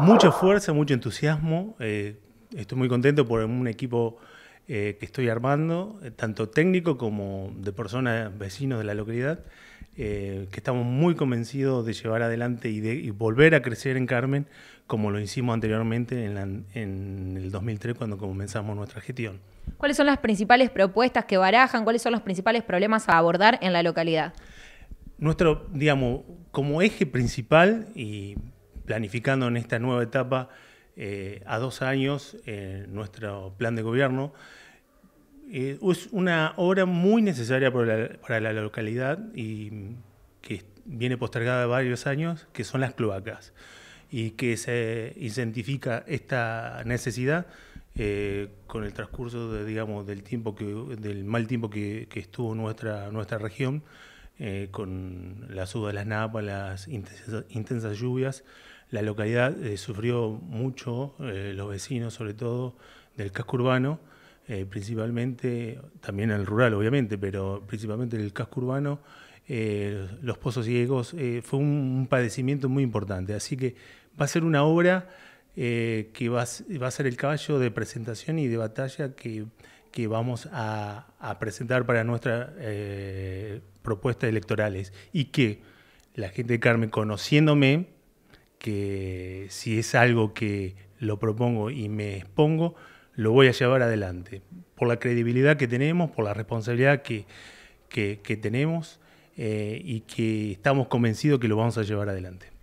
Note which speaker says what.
Speaker 1: Mucha fuerza, mucho entusiasmo. Eh, estoy muy contento por un equipo eh, que estoy armando, eh, tanto técnico como de personas, vecinos de la localidad, que estamos muy convencidos de llevar adelante y, de, volver a crecer en Carmen como lo hicimos anteriormente en el 2003 cuando comenzamos nuestra gestión. ¿Cuáles son las principales propuestas que barajan? ¿Cuáles son los principales problemas a abordar en la localidad? Nuestro, digamos, como eje principal y planificando en esta nueva etapa eh, a dos años eh, nuestro plan de gobierno. Eh, es una obra muy necesaria para la, localidad y que viene postergada varios años, que son las cloacas, y que se incentifica esta necesidad con el transcurso de, del, tiempo que, del mal tiempo que, estuvo nuestra región eh, con la suba de las napas, las intensas, lluvias. La localidad eh, sufrió mucho, eh, los vecinos sobre todo del casco urbano, principalmente, también el rural obviamente, pero principalmente el casco urbano, los pozos ciegos, fue un, padecimiento muy importante. Así que va a ser una obra que va, va, a ser el caballo de presentación y de batalla que, que vamos a, presentar para nuestras eh, propuestas electorales y que la gente de Carmen, conociéndome, que si es algo que lo propongo y me expongo, lo voy a llevar adelante. Por la credibilidad que tenemos, por la responsabilidad que, tenemos eh, y que estamos convencidos que lo vamos a llevar adelante.